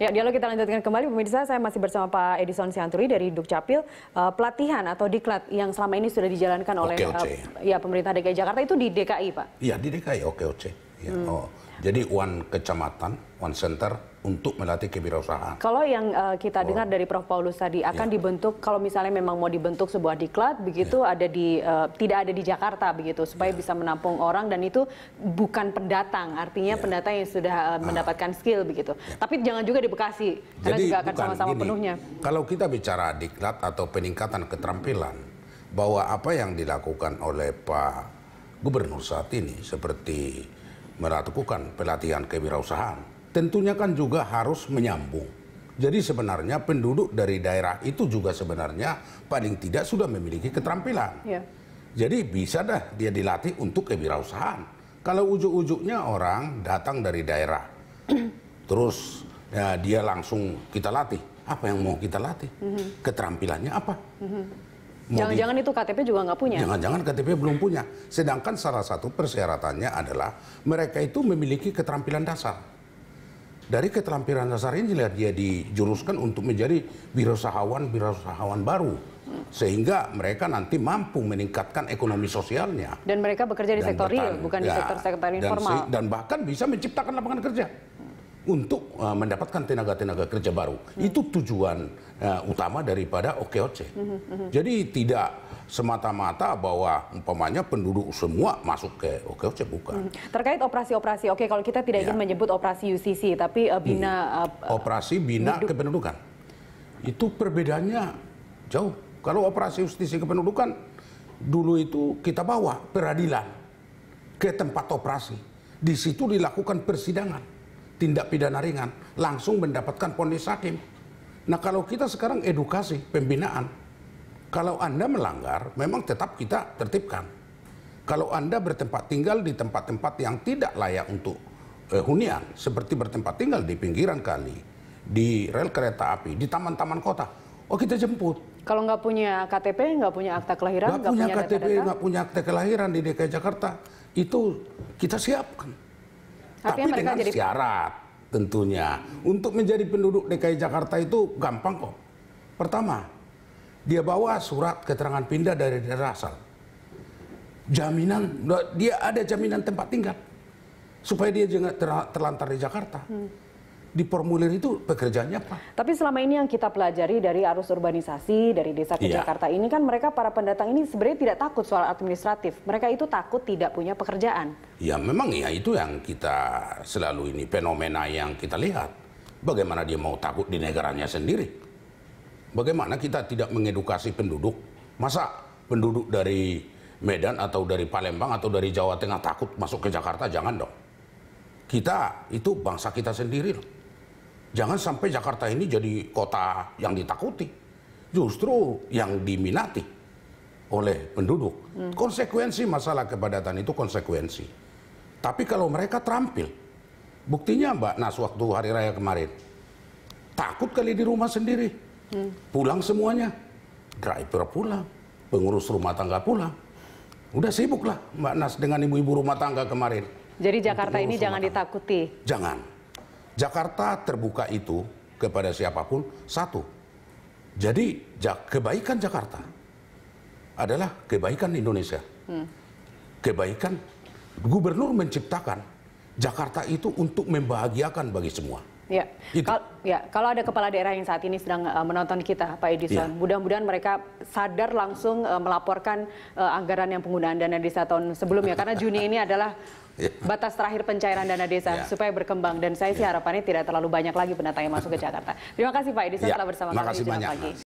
Ya, dialog kita lanjutkan kembali pemirsa. Saya masih bersama Pak Edison Sianturi dari Dukcapil. Uh, pelatihan atau diklat yang selama ini sudah dijalankan oleh Uh, ya pemerintah DKI Jakarta itu di DKI, Pak. Iya, di DKI Oke OKOC. Ya. Hmm. Oh, jadi one kecamatan, one center untuk melatih kewirausahaan. Kalau yang uh, kita oh. dengar dari Prof Paulus tadi akan ya. dibentuk kalau misalnya memang mau dibentuk sebuah diklat begitu ya. ada di uh, tidak ada di Jakarta begitu supaya ya. bisa menampung orang dan itu bukan pendatang artinya ya. pendatang yang sudah uh, mendapatkan ah. skill begitu. Ya. Tapi jangan juga di Bekasi Jadi, juga akan sama-sama penuhnya. Kalau kita bicara diklat atau peningkatan keterampilan bahwa apa yang dilakukan oleh Pak Gubernur saat ini seperti melakukan pelatihan kewirausahaan, tentunya kan juga harus menyambung. Jadi sebenarnya penduduk dari daerah itu juga sebenarnya paling tidak sudah memiliki keterampilan. Ya. Jadi bisa dah dia dilatih untuk kewirausahaan. Kalau ujuk-ujuknya orang datang dari daerah, terus ya, dia langsung kita latih. Apa yang mau kita latih? Mm -hmm. Keterampilannya apa? Mm -hmm Jangan-jangan itu KTP juga nggak punya? Jangan-jangan KTP belum punya. Sedangkan salah satu persyaratannya adalah mereka itu memiliki keterampilan dasar. Dari keterampilan dasar ini lihat dia dijuruskan untuk menjadi wirausahawan-wirausahawan baru. Sehingga mereka nanti mampu meningkatkan ekonomi sosialnya. Dan mereka bekerja di sektor real, bukan ya, di sektor sektor informal. Dan, dan bahkan bisa menciptakan lapangan kerja untuk uh, mendapatkan tenaga-tenaga kerja baru. Hmm. Itu tujuan uh, utama daripada OKOC. Hmm, hmm. Jadi tidak semata-mata bahwa umpamanya penduduk semua masuk ke OKOC bukan. Hmm. Terkait operasi-operasi, oke kalau kita tidak ya. ingin menyebut operasi UCC tapi uh, bina uh, uh, operasi bina hidup. kependudukan. Itu perbedaannya jauh. Kalau operasi UCC kependudukan dulu itu kita bawa peradilan ke tempat operasi. Di situ dilakukan persidangan tindak pidana ringan langsung mendapatkan ponis hakim. Nah kalau kita sekarang edukasi pembinaan, kalau anda melanggar memang tetap kita tertibkan. Kalau anda bertempat tinggal di tempat-tempat yang tidak layak untuk eh, hunian, seperti bertempat tinggal di pinggiran kali, di rel kereta api, di taman-taman kota, oh kita jemput. Kalau nggak punya KTP, nggak punya akta kelahiran, nggak punya, punya KTP, nggak punya akta kelahiran di DKI Jakarta, itu kita siapkan. Tapi, tapi dengan jadi... syarat tentunya. Untuk menjadi penduduk DKI Jakarta itu gampang kok. Pertama, dia bawa surat keterangan pindah dari daerah asal. Jaminan, dia ada jaminan tempat tinggal. Supaya dia jangan terlantar di Jakarta. Hmm di formulir itu pekerjaannya apa? Tapi selama ini yang kita pelajari dari arus urbanisasi dari desa ke iya. Jakarta ini kan mereka para pendatang ini sebenarnya tidak takut soal administratif. Mereka itu takut tidak punya pekerjaan. Ya memang ya itu yang kita selalu ini fenomena yang kita lihat. Bagaimana dia mau takut di negaranya sendiri? Bagaimana kita tidak mengedukasi penduduk? Masa penduduk dari Medan atau dari Palembang atau dari Jawa Tengah takut masuk ke Jakarta? Jangan dong. Kita itu bangsa kita sendiri loh Jangan sampai Jakarta ini jadi kota yang ditakuti. Justru yang diminati oleh penduduk. Hmm. Konsekuensi masalah kepadatan itu konsekuensi. Tapi kalau mereka terampil, buktinya Mbak Nas waktu hari raya kemarin, takut kali di rumah sendiri. Hmm. Pulang semuanya. Driver pulang, pengurus rumah tangga pulang. Udah sibuk lah Mbak Nas dengan ibu-ibu rumah tangga kemarin. Jadi Jakarta ini jangan ditakuti. Jangan. Jakarta terbuka itu kepada siapapun satu. Jadi kebaikan Jakarta adalah kebaikan Indonesia. Hmm. Kebaikan gubernur menciptakan Jakarta itu untuk membahagiakan bagi semua. Ya. Kalau, ya, kalau ada kepala daerah yang saat ini sedang uh, menonton kita, Pak Edison, ya. mudah-mudahan mereka sadar langsung uh, melaporkan uh, anggaran yang penggunaan dana desa tahun sebelumnya karena Juni ini adalah Ya. batas terakhir pencairan dana desa ya. supaya berkembang dan saya sih ya. harapannya tidak terlalu banyak lagi pendatang yang masuk ke Jakarta. Terima kasih Pak Edison ya. telah bersama Makasih kami banyak.